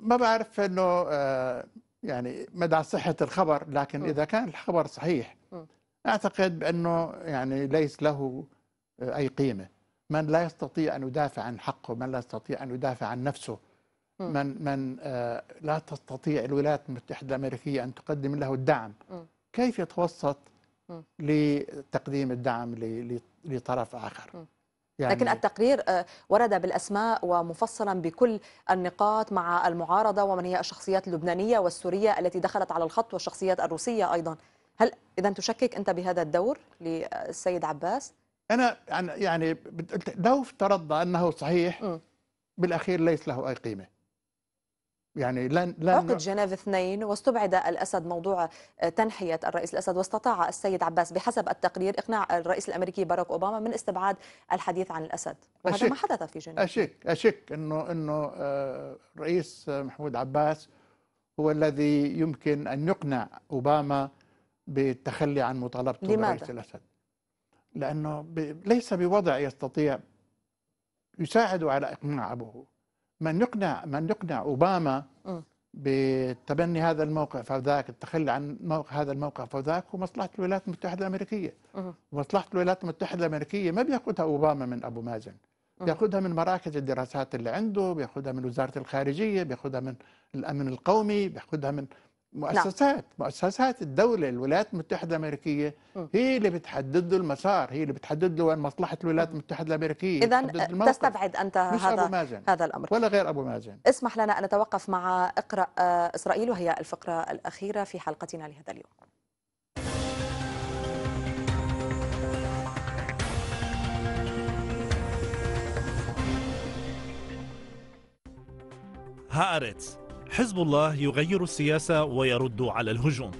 ما بعرف أنه آه، يعني مدى صحة الخبر لكن م. إذا كان الخبر صحيح م. أعتقد بأنه يعني ليس له آه، أي قيمة من لا يستطيع أن يدافع عن حقه من لا يستطيع أن يدافع عن نفسه من من آه، لا تستطيع الولايات المتحدة الأمريكية أن تقدم له الدعم كيف يتوسط لتقديم الدعم لطرف آخر يعني لكن
التقرير آه، ورد بالأسماء ومفصلا بكل النقاط مع المعارضة ومن هي الشخصيات اللبنانية والسورية التي دخلت على الخط والشخصيات الروسية أيضا هل إذا تشكك أنت بهذا الدور للسيد عباس؟
انا يعني, يعني لو افترضنا انه صحيح بالاخير ليس له اي قيمه يعني لن لن عقد
جنيف اثنين واستبعد الاسد موضوع آه، تنحيه الرئيس الاسد واستطاع السيد عباس بحسب التقرير اقناع الرئيس الامريكي باراك اوباما من استبعاد الحديث عن الاسد وهذا أشك ما حدث في جنيف
اشك اشك انه انه آه، الرئيس محمود عباس هو الذي يمكن ان يقنع اوباما بالتخلي عن مطالبته لماذا؟ الرئيس الاسد لأنه ليس بوضع يستطيع يساعد على إقناع أبوه من يقنع من يقنع أوباما بتبني هذا الموقف أو ذاك التخلي عن موقع هذا الموقف أو ذاك هو مصلحة الولايات المتحدة الأمريكية ومصلحة الولايات المتحدة الأمريكية ما بيأخذها أوباما من أبو مازن بياخذها من مراكز الدراسات اللي عنده بياخذها من وزاره الخارجيه بياخذها من الامن القومي بياخذها من نعم. مؤسسات نعم. مؤسسات الدولة الولايات المتحدة الأمريكية هي اللي بتحدد له المسار هي اللي بتحدد له وين مصلحة الولايات المتحدة الأمريكية إذا
تستبعد أنت هذا أبو مازن
هذا الأمر ولا غير أبو مازن
اسمح لنا أن نتوقف مع اقرأ آه، إسرائيل وهي الفقرة الأخيرة في حلقتنا لهذا اليوم
هارتس حزب الله يغير السياسة ويرد على الهجوم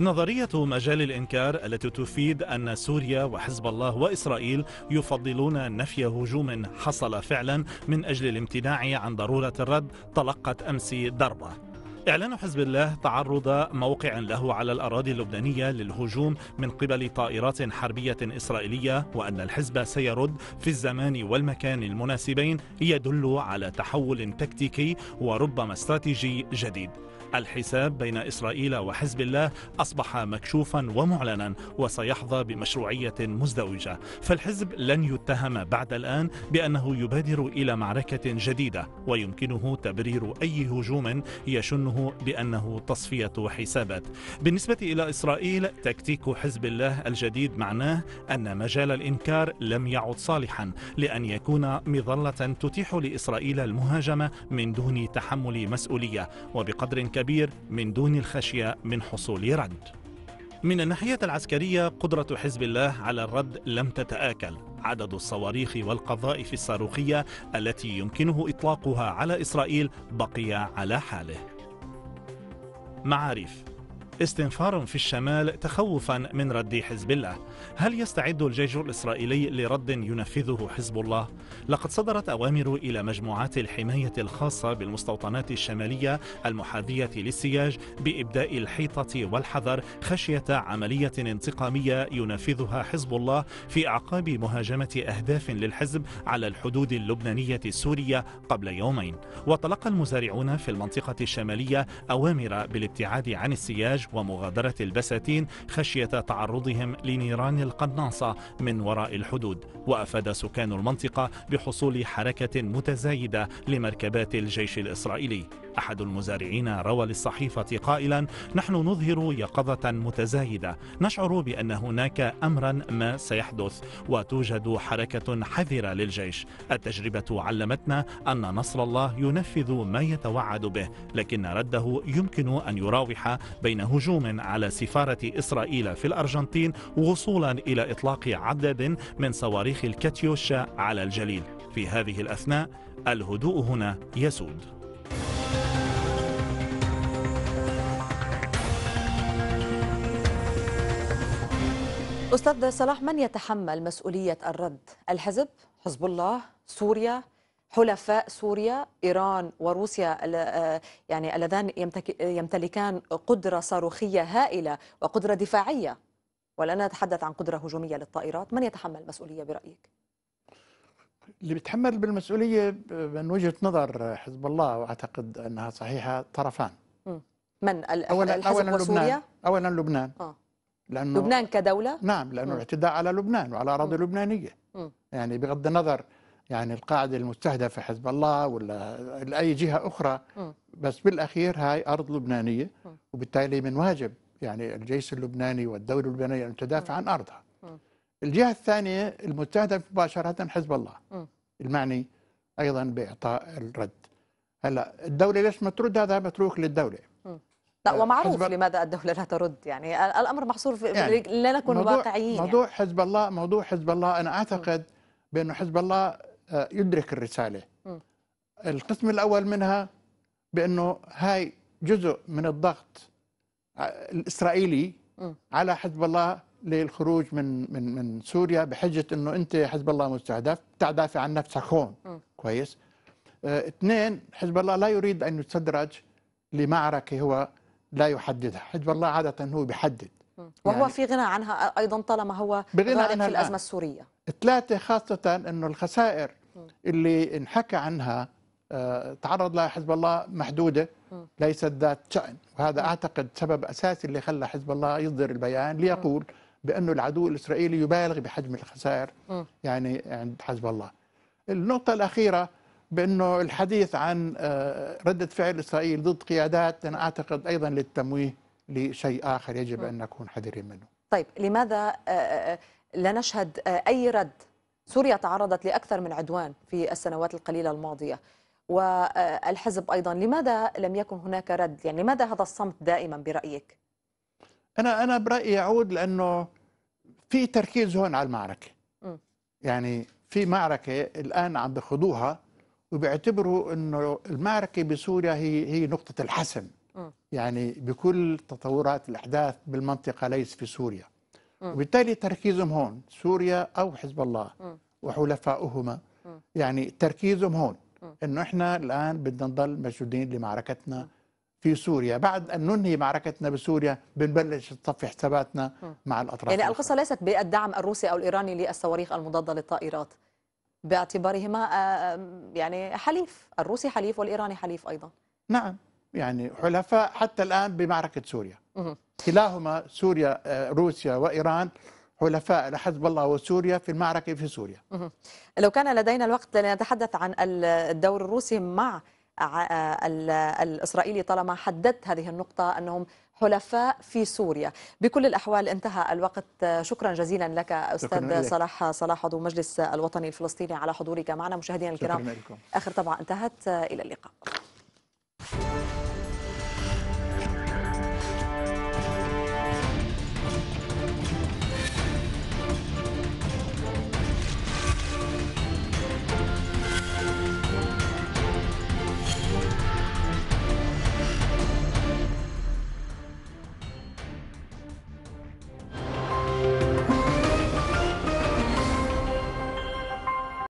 نظرية مجال الإنكار التي تفيد أن سوريا وحزب الله وإسرائيل يفضلون نفي هجوم حصل فعلا من أجل الامتناع عن ضرورة الرد تلقت أمس ضربة إعلان حزب الله تعرض موقع له على الأراضي اللبنانية للهجوم من قبل طائرات حربية إسرائيلية وأن الحزب سيرد في الزمان والمكان المناسبين يدل على تحول تكتيكي وربما استراتيجي جديد الحساب بين إسرائيل وحزب الله أصبح مكشوفا ومعلنا وسيحظى بمشروعية مزدوجة فالحزب لن يتهم بعد الآن بأنه يبادر إلى معركة جديدة ويمكنه تبرير أي هجوم يشنه عنه بأنه تصفية حسابات بالنسبة إلى إسرائيل تكتيك حزب الله الجديد معناه أن مجال الإنكار لم يعد صالحا لأن يكون مظلة تتيح لإسرائيل المهاجمة من دون تحمل مسؤولية وبقدر كبير من دون الخشية من حصول رد من الناحية العسكرية قدرة حزب الله على الرد لم تتآكل عدد الصواريخ والقذائف الصاروخية التي يمكنه إطلاقها على إسرائيل بقي على حاله معاريف استنفار في الشمال تخوفا من رد حزب الله هل يستعد الجيش الإسرائيلي لرد ينفذه حزب الله؟ لقد صدرت أوامر إلى مجموعات الحماية الخاصة بالمستوطنات الشمالية المحاذية للسياج بإبداء الحيطة والحذر خشية عملية انتقامية ينفذها حزب الله في أعقاب مهاجمة أهداف للحزب على الحدود اللبنانية السورية قبل يومين وتلقى المزارعون في المنطقة الشمالية أوامر بالابتعاد عن السياج ومغادرة البساتين خشية تعرضهم لنيران القناصة من وراء الحدود وأفاد سكان المنطقة بحصول حركة متزايدة لمركبات الجيش الإسرائيلي أحد المزارعين روى للصحيفة قائلا نحن نظهر يقظة متزايدة نشعر بأن هناك أمرا ما سيحدث وتوجد حركة حذرة للجيش التجربة علمتنا أن نصر الله ينفذ ما يتوعد به لكن رده يمكن أن يراوح بين هجوم على سفارة إسرائيل في الأرجنتين وصولا إلى إطلاق عدد من صواريخ الكاتيوشا على الجليل في هذه الأثناء الهدوء هنا يسود
أستاذ صلاح من يتحمل مسؤولية الرد الحزب حزب الله سوريا حلفاء سوريا إيران وروسيا آه، يعني اللذان يمتلكان قدرة صاروخية هائلة وقدرة دفاعية ولا نتحدث عن قدرة هجومية للطائرات من يتحمل المسؤولية برأيك؟
اللي بيتحمل بالمسؤولية من وجهة نظر حزب الله وأعتقد أنها صحيحة طرفان م. من الحزب أولا وسوريا؟ أولا لبنان آه. لأنه لبنان
كدولة؟ نعم لأنه م. الاعتداء
على لبنان وعلى أراضي م. لبنانية م. يعني بغض النظر يعني القاعدة المستهدفة حزب الله ولا لأي جهة أخرى م. بس بالأخير هاي أرض لبنانية م. وبالتالي من واجب يعني الجيش اللبناني والدولة اللبنانية أن تدافع م. عن أرضها م. الجهة الثانية المستهدف مباشرة حزب الله م. المعني أيضا بإعطاء الرد هلا الدولة ليش ما ترد هذا متروك للدولة
لا آه، ومعروف حزب... لماذا الدولة لا ترد يعني الأمر محصور في يعني لا نكون موضوع... واقعيين يعني. موضوع يعني.
حزب الله موضوع حزب الله أنا أعتقد بأن حزب الله آه، يدرك الرسالة م. القسم الأول منها بأنه هاي جزء من الضغط آه، الإسرائيلي م. على حزب الله للخروج من من من سوريا بحجة أنه أنت حزب الله مستهدف تدافع عن نفسك هون م. كويس اثنين حزب الله لا يريد أن يتدرج لمعركة هو لا يحددها حزب الله عادة هو بيحدد وهو
يعني في غنى عنها أيضا طالما هو بغنى عنها في الأزمة
السورية ثلاثة خاصة أنه الخسائر اللي انحكى عنها آه، تعرض لها حزب الله محدودة ليست ذات شأن وهذا أعتقد سبب أساسي اللي خلى حزب الله يصدر البيان ليقول بأن العدو الإسرائيلي يبالغ بحجم الخسائر يعني عند حزب الله النقطة الأخيرة بأنه الحديث عن آه، ردة فعل إسرائيل ضد قيادات أنا أعتقد أيضا للتمويه لشيء آخر يجب أن نكون حذرين منه
طيب لماذا آه، آه، لا نشهد أي رد سوريا تعرضت لأكثر من عدوان في السنوات القليلة الماضية والحزب أيضا لماذا لم يكن هناك رد يعني لماذا هذا الصمت دائما برأيك
أنا أنا برأيي يعود لأنه في تركيز هون على المعركة م. يعني في معركة الآن عم بخضوها وبيعتبروا انه المعركه بسوريا هي هي نقطه الحسم يعني بكل تطورات الاحداث بالمنطقه ليس في سوريا وبالتالي تركيزهم هون سوريا او حزب الله وحلفائهما يعني تركيزهم هون انه احنا الان بدنا نضل مشدودين لمعركتنا في سوريا بعد ان ننهي معركتنا بسوريا بنبلش نصفي حساباتنا مع الاطراف يعني
القصه ليست بالدعم الروسي او الايراني للصواريخ المضاده للطائرات باعتبارهما آه، آه، يعني حليف الروسي حليف والإيراني حليف أيضا
نعم يعني حلفاء حتى الآن بمعركة سوريا كلاهما سوريا آه، روسيا وإيران حلفاء لحزب الله وسوريا في المعركة في سوريا
لو كان لدينا الوقت لنتحدث عن الدور الروسي مع الإسرائيلي طالما حددت هذه النقطة أنهم حلفاء في سوريا بكل الأحوال انتهى الوقت شكرا جزيلا لك أستاذ صلاح صلاح عضو مجلس الوطني الفلسطيني على حضورك معنا مشاهدينا الكرام آخر طبعا انتهت إلى اللقاء